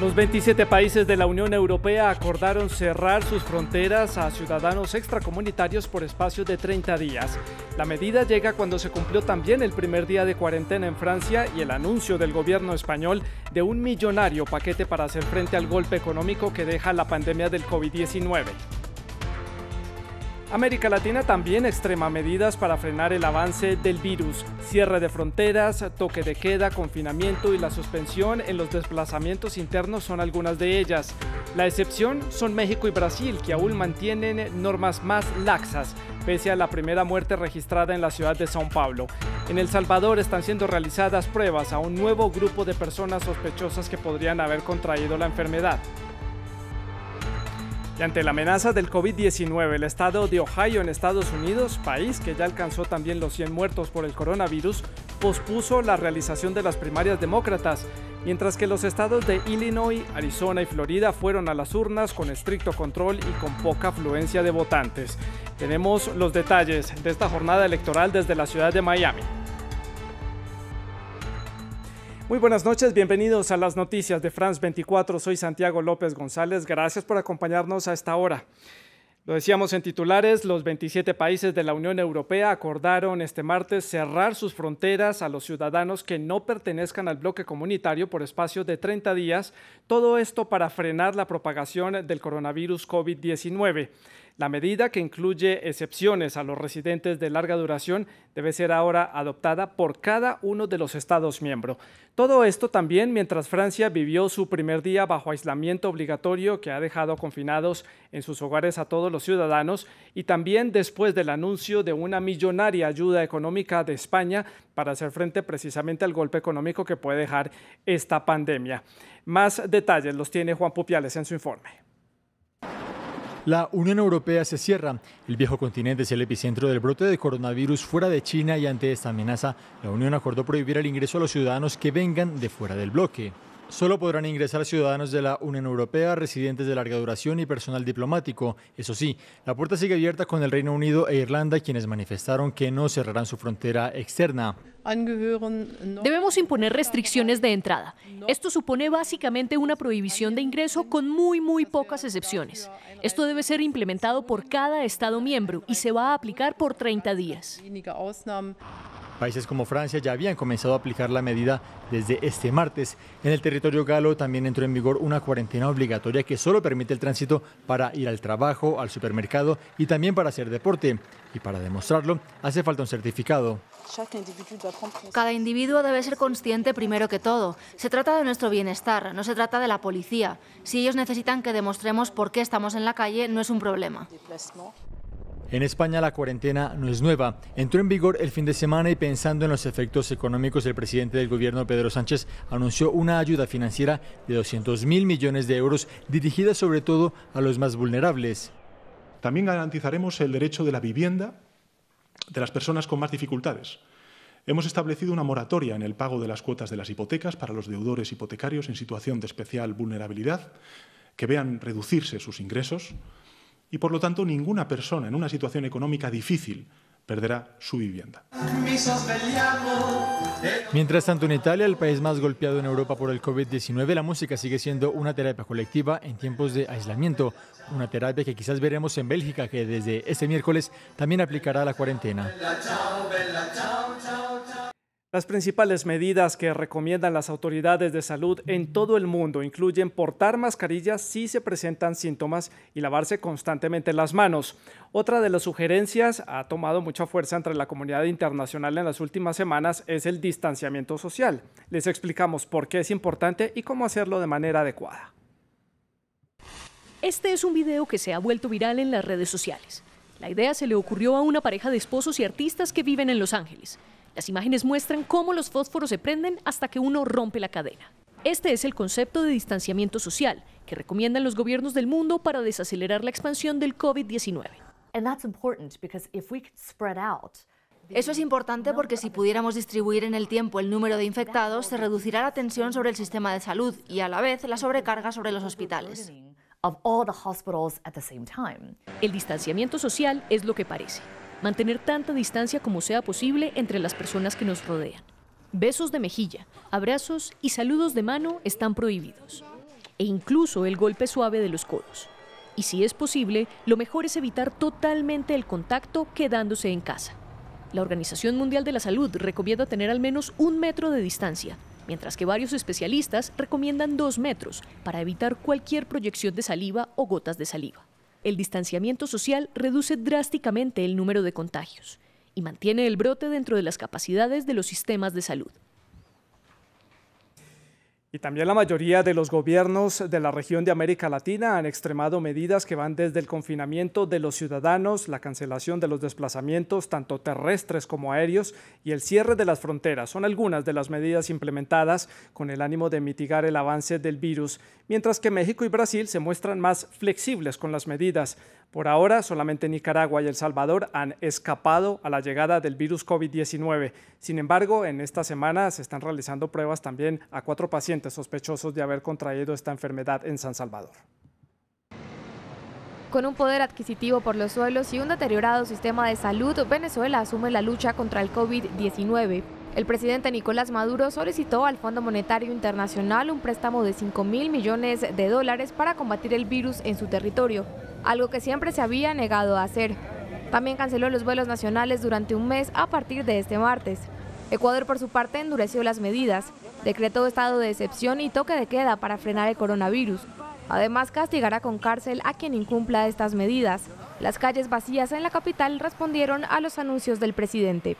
Los 27 países de la Unión Europea acordaron cerrar sus fronteras a ciudadanos extracomunitarios por espacio de 30 días. La medida llega cuando se cumplió también el primer día de cuarentena en Francia y el anuncio del gobierno español de un millonario paquete para hacer frente al golpe económico que deja la pandemia del COVID-19. América Latina también extrema medidas para frenar el avance del virus, cierre de fronteras, toque de queda, confinamiento y la suspensión en los desplazamientos internos son algunas de ellas. La excepción son México y Brasil, que aún mantienen normas más laxas, pese a la primera muerte registrada en la ciudad de São Paulo. En El Salvador están siendo realizadas pruebas a un nuevo grupo de personas sospechosas que podrían haber contraído la enfermedad. Y ante la amenaza del COVID-19, el estado de Ohio en Estados Unidos, país que ya alcanzó también los 100 muertos por el coronavirus, pospuso la realización de las primarias demócratas, mientras que los estados de Illinois, Arizona y Florida fueron a las urnas con estricto control y con poca afluencia de votantes. Tenemos los detalles de esta jornada electoral desde la ciudad de Miami. Muy buenas noches, bienvenidos a las noticias de France 24. Soy Santiago López González, gracias por acompañarnos a esta hora. Lo decíamos en titulares, los 27 países de la Unión Europea acordaron este martes cerrar sus fronteras a los ciudadanos que no pertenezcan al bloque comunitario por espacio de 30 días, todo esto para frenar la propagación del coronavirus COVID-19. La medida que incluye excepciones a los residentes de larga duración debe ser ahora adoptada por cada uno de los Estados miembros. Todo esto también mientras Francia vivió su primer día bajo aislamiento obligatorio que ha dejado confinados en sus hogares a todos los ciudadanos y también después del anuncio de una millonaria ayuda económica de España para hacer frente precisamente al golpe económico que puede dejar esta pandemia. Más detalles los tiene Juan Pupiales en su informe. La Unión Europea se cierra. El viejo continente es el epicentro del brote de coronavirus fuera de China y ante esta amenaza, la Unión acordó prohibir el ingreso a los ciudadanos que vengan de fuera del bloque. Solo podrán ingresar ciudadanos de la Unión Europea, residentes de larga duración y personal diplomático. Eso sí, la puerta sigue abierta con el Reino Unido e Irlanda, quienes manifestaron que no cerrarán su frontera externa. Debemos imponer restricciones de entrada. Esto supone básicamente una prohibición de ingreso con muy, muy pocas excepciones. Esto debe ser implementado por cada Estado miembro y se va a aplicar por 30 días. Países como Francia ya habían comenzado a aplicar la medida desde este martes. En el territorio galo también entró en vigor una cuarentena obligatoria que solo permite el tránsito para ir al trabajo, al supermercado y también para hacer deporte. Y para demostrarlo hace falta un certificado. Cada individuo debe ser consciente primero que todo. Se trata de nuestro bienestar, no se trata de la policía. Si ellos necesitan que demostremos por qué estamos en la calle, no es un problema. En España la cuarentena no es nueva. Entró en vigor el fin de semana y pensando en los efectos económicos, el presidente del gobierno Pedro Sánchez anunció una ayuda financiera de 200.000 millones de euros dirigida sobre todo a los más vulnerables. También garantizaremos el derecho de la vivienda de las personas con más dificultades. Hemos establecido una moratoria en el pago de las cuotas de las hipotecas para los deudores hipotecarios en situación de especial vulnerabilidad que vean reducirse sus ingresos y por lo tanto ninguna persona en una situación económica difícil perderá su vivienda. Mientras tanto, en Italia, el país más golpeado en Europa por el COVID-19, la música sigue siendo una terapia colectiva en tiempos de aislamiento, una terapia que quizás veremos en Bélgica, que desde este miércoles también aplicará la cuarentena. Las principales medidas que recomiendan las autoridades de salud en todo el mundo incluyen portar mascarillas si se presentan síntomas y lavarse constantemente las manos. Otra de las sugerencias ha tomado mucha fuerza entre la comunidad internacional en las últimas semanas es el distanciamiento social. Les explicamos por qué es importante y cómo hacerlo de manera adecuada. Este es un video que se ha vuelto viral en las redes sociales. La idea se le ocurrió a una pareja de esposos y artistas que viven en Los Ángeles. Las imágenes muestran cómo los fósforos se prenden hasta que uno rompe la cadena. Este es el concepto de distanciamiento social que recomiendan los gobiernos del mundo para desacelerar la expansión del COVID-19. Eso es importante porque si pudiéramos distribuir en el tiempo el número de infectados, se reducirá la tensión sobre el sistema de salud y a la vez la sobrecarga sobre los hospitales. El distanciamiento social es lo que parece mantener tanta distancia como sea posible entre las personas que nos rodean. Besos de mejilla, abrazos y saludos de mano están prohibidos, e incluso el golpe suave de los codos. Y si es posible, lo mejor es evitar totalmente el contacto quedándose en casa. La Organización Mundial de la Salud recomienda tener al menos un metro de distancia, mientras que varios especialistas recomiendan dos metros para evitar cualquier proyección de saliva o gotas de saliva el distanciamiento social reduce drásticamente el número de contagios y mantiene el brote dentro de las capacidades de los sistemas de salud. Y también la mayoría de los gobiernos de la región de América Latina han extremado medidas que van desde el confinamiento de los ciudadanos, la cancelación de los desplazamientos, tanto terrestres como aéreos, y el cierre de las fronteras. Son algunas de las medidas implementadas con el ánimo de mitigar el avance del virus, mientras que México y Brasil se muestran más flexibles con las medidas. Por ahora, solamente Nicaragua y El Salvador han escapado a la llegada del virus COVID-19. Sin embargo, en esta semana se están realizando pruebas también a cuatro pacientes sospechosos de haber contraído esta enfermedad en San Salvador. Con un poder adquisitivo por los suelos y un deteriorado sistema de salud, Venezuela asume la lucha contra el COVID-19. El presidente Nicolás Maduro solicitó al Fondo Monetario Internacional un préstamo de 5 mil millones de dólares para combatir el virus en su territorio, algo que siempre se había negado a hacer. También canceló los vuelos nacionales durante un mes a partir de este martes. Ecuador, por su parte, endureció las medidas, decretó estado de excepción y toque de queda para frenar el coronavirus. Además, castigará con cárcel a quien incumpla estas medidas. Las calles vacías en la capital respondieron a los anuncios del presidente.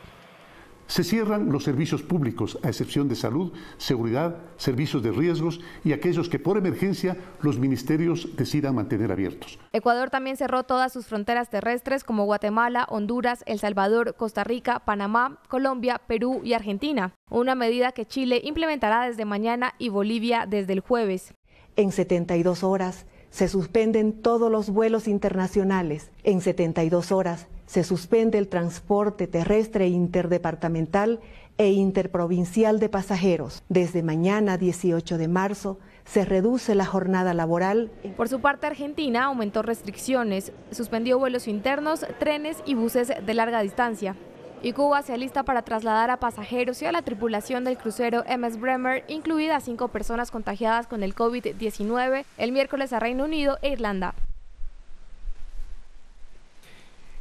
Se cierran los servicios públicos, a excepción de salud, seguridad, servicios de riesgos y aquellos que por emergencia los ministerios decidan mantener abiertos. Ecuador también cerró todas sus fronteras terrestres como Guatemala, Honduras, El Salvador, Costa Rica, Panamá, Colombia, Perú y Argentina, una medida que Chile implementará desde mañana y Bolivia desde el jueves. En 72 horas se suspenden todos los vuelos internacionales. En 72 horas se suspende el transporte terrestre interdepartamental e interprovincial de pasajeros. Desde mañana 18 de marzo se reduce la jornada laboral. Por su parte, Argentina aumentó restricciones, suspendió vuelos internos, trenes y buses de larga distancia. Y Cuba se alista para trasladar a pasajeros y a la tripulación del crucero MS Bremer, incluidas cinco personas contagiadas con el COVID-19, el miércoles a Reino Unido e Irlanda.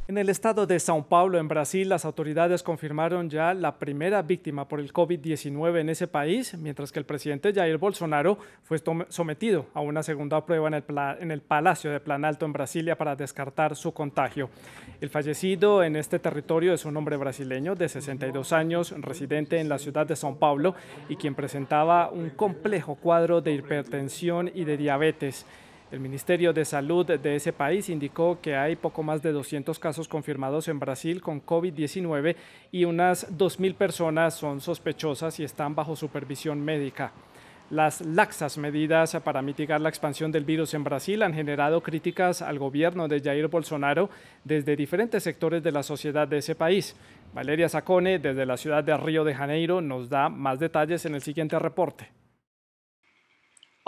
En el estado de São Paulo, en Brasil, las autoridades confirmaron ya la primera víctima por el COVID-19 en ese país, mientras que el presidente Jair Bolsonaro fue sometido a una segunda prueba en el, Palacio de Planalto en Brasilia para descartar su contagio. El fallecido en este territorio es un hombre brasileño de 62 años, residente en la ciudad de São Paulo y quien presentaba un complejo cuadro de hipertensión y de diabetes. El Ministerio de Salud de ese país indicó que hay poco más de 200 casos confirmados en Brasil con COVID-19 y unas 2.000 personas son sospechosas y están bajo supervisión médica. Las laxas medidas para mitigar la expansión del virus en Brasil han generado críticas al gobierno de Jair Bolsonaro desde diferentes sectores de la sociedad de ese país. Valeria Sacone, desde la ciudad de Río de Janeiro, nos da más detalles en el siguiente reporte.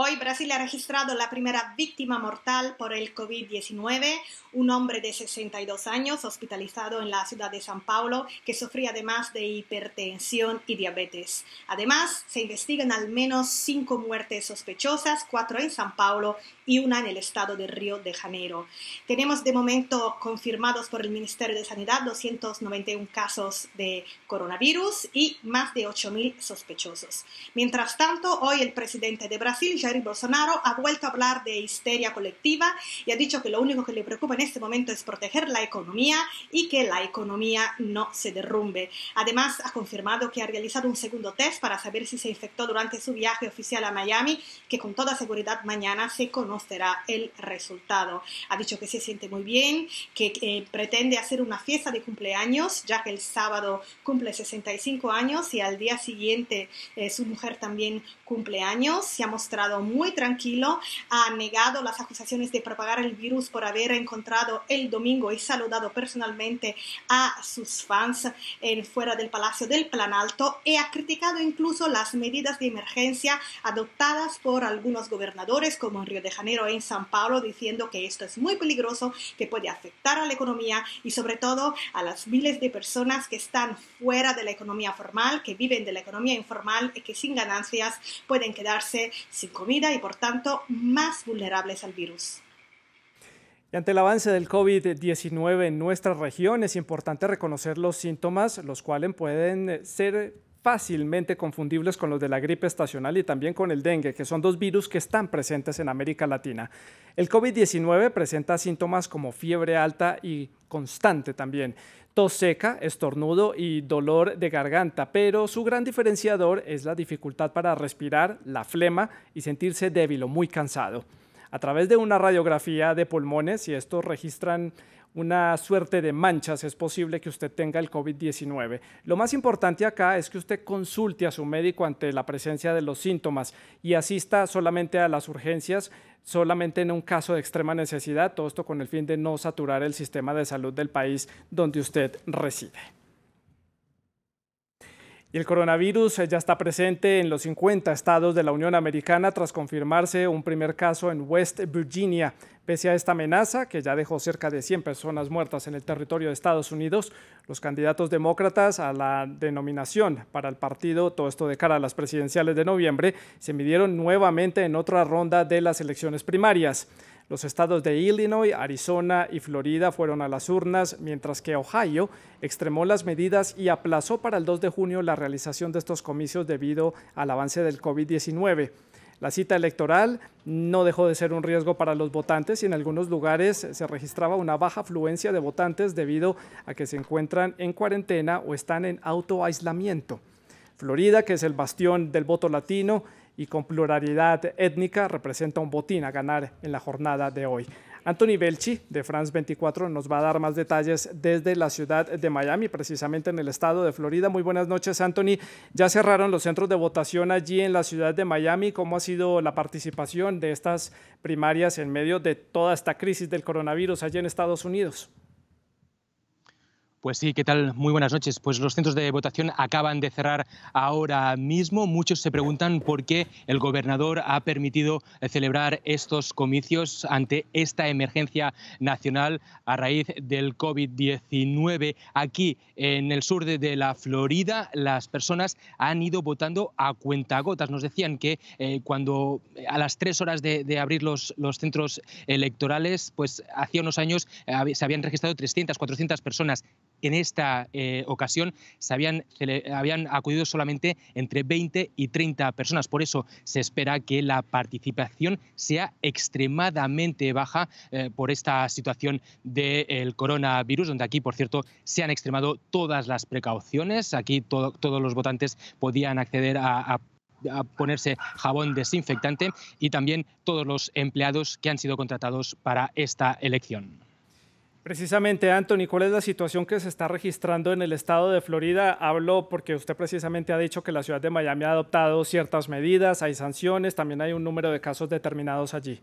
Hoy Brasil ha registrado la primera víctima mortal por el COVID-19, un hombre de 62 años hospitalizado en la ciudad de San Paulo que sufría además de hipertensión y diabetes. Además, se investigan al menos cinco muertes sospechosas, cuatro en San Paulo y una en el estado de Río de Janeiro. Tenemos de momento confirmados por el Ministerio de Sanidad 291 casos de coronavirus y más de 8.000 sospechosos. Mientras tanto, hoy el presidente de Brasil, Jair Bolsonaro, ha vuelto a hablar de histeria colectiva y ha dicho que lo único que le preocupa en este momento es proteger la economía y que la economía no se derrumbe. Además, ha confirmado que ha realizado un segundo test para saber si se infectó durante su viaje oficial a Miami, que con toda seguridad mañana se conoce será el resultado. Ha dicho que se siente muy bien, que eh, pretende hacer una fiesta de cumpleaños, ya que el sábado cumple 65 años y al día siguiente eh, su mujer también cumple años. Se ha mostrado muy tranquilo, ha negado las acusaciones de propagar el virus por haber encontrado el domingo y saludado personalmente a sus fans en fuera del Palacio del Planalto y ha criticado incluso las medidas de emergencia adoptadas por algunos gobernadores como en Río de Janeiro en San Pablo diciendo que esto es muy peligroso, que puede afectar a la economía y sobre todo a las miles de personas que están fuera de la economía formal, que viven de la economía informal y que sin ganancias pueden quedarse sin comida y por tanto más vulnerables al virus. Y ante el avance del COVID-19 en nuestra región, es importante reconocer los síntomas, los cuales pueden ser fácilmente confundibles con los de la gripe estacional y también con el dengue, que son dos virus que están presentes en América Latina. El COVID-19 presenta síntomas como fiebre alta y constante también, tos seca, estornudo y dolor de garganta, pero su gran diferenciador es la dificultad para respirar, la flema y sentirse débil o muy cansado. A través de una radiografía de pulmones, y estos registran una suerte de manchas, es posible que usted tenga el COVID-19. Lo más importante acá es que usted consulte a su médico ante la presencia de los síntomas y asista solamente a las urgencias, solamente en un caso de extrema necesidad, todo esto con el fin de no saturar el sistema de salud del país donde usted reside. Y el coronavirus ya está presente en los 50 estados de la Unión Americana tras confirmarse un primer caso en West Virginia. Pese a esta amenaza, que ya dejó cerca de 100 personas muertas en el territorio de Estados Unidos, los candidatos demócratas a la denominación para el partido, todo esto de cara a las presidenciales de noviembre, se midieron nuevamente en otra ronda de las elecciones primarias. Los estados de Illinois, Arizona y Florida fueron a las urnas, mientras que Ohio extremó las medidas y aplazó para el 2 de junio la realización de estos comicios debido al avance del COVID-19. La cita electoral no dejó de ser un riesgo para los votantes y en algunos lugares se registraba una baja afluencia de votantes debido a que se encuentran en cuarentena o están en autoaislamiento. Florida, que es el bastión del voto latino y con pluralidad étnica, representa un botín a ganar en la jornada de hoy. Anthony Belchi de France 24 nos va a dar más detalles desde la ciudad de Miami, precisamente en el estado de Florida. Muy buenas noches, Anthony. Ya cerraron los centros de votación allí en la ciudad de Miami. ¿Cómo ha sido la participación de estas primarias en medio de toda esta crisis del coronavirus allí en Estados Unidos? Pues sí, ¿qué tal? Muy buenas noches. Pues los centros de votación acaban de cerrar ahora mismo. Muchos se preguntan por qué el gobernador ha permitido celebrar estos comicios ante esta emergencia nacional a raíz del COVID-19. Aquí, en el sur de la Florida, las personas han ido votando a cuentagotas. Nos decían que eh, cuando eh, a las tres horas de, abrir los, centros electorales, pues hacía unos años eh, se habían registrado 300, 400 personas en esta eh, ocasión se habían, acudido solamente entre 20 y 30 personas. Por eso se espera que la participación sea extremadamente baja eh, por esta situación del coronavirus, donde aquí, por cierto, se han extremado todas las precauciones. Aquí todos los votantes podían acceder a ponerse jabón desinfectante y también todos los empleados que han sido contratados para esta elección. Precisamente, Anthony, ¿cuál es la situación que se está registrando en el estado de Florida? Hablo porque usted precisamente ha dicho que la ciudad de Miami ha adoptado ciertas medidas, hay sanciones, también hay un número de casos determinados allí.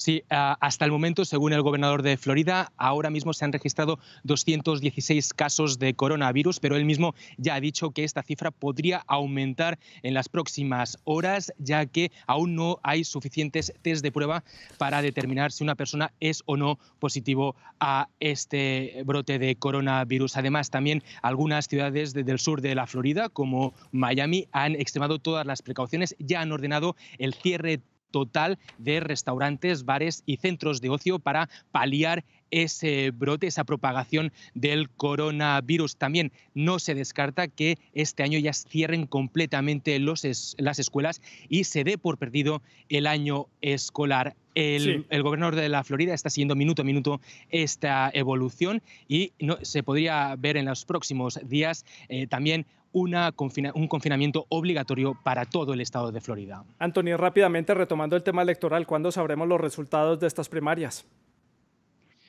Sí, ah, hasta el momento, según el gobernador de Florida, ahora mismo se han registrado 216 casos de coronavirus, pero él mismo ya ha dicho que esta cifra podría aumentar en las próximas horas, ya que aún no hay suficientes test de prueba para determinar si una persona es o no positivo a este brote de coronavirus. Además, también algunas ciudades del sur de la Florida, como Miami, han extremado todas las precauciones, ya han ordenado el cierre total de restaurantes, bares y centros de ocio para paliar ese brote, esa propagación del coronavirus. También no se descarta que este año ya cierren completamente las escuelas y se dé por perdido el año escolar. El, gobernador de la Florida está siguiendo minuto a minuto esta evolución y se podría ver en los próximos días eh, también una un confinamiento obligatorio para todo el estado de Florida. Antonio, rápidamente retomando el tema electoral, ¿cuándo sabremos los resultados de estas primarias?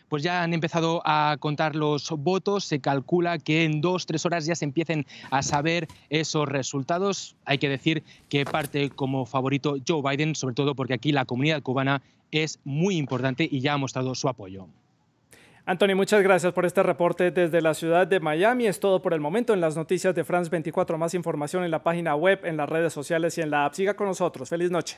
pues ya han empezado a contar los votos. Se calcula que en dos, tres horas ya se empiecen a saber esos resultados. Hay que decir que parte como favorito Joe Biden, sobre todo porque aquí la comunidad cubana es muy importante y ya ha mostrado su apoyo. Anthony, muchas gracias por este reporte desde la ciudad de Miami. Es todo por el momento en las noticias de France 24. Más información en la página web, en las redes sociales y en la app. Siga con nosotros. Feliz noche.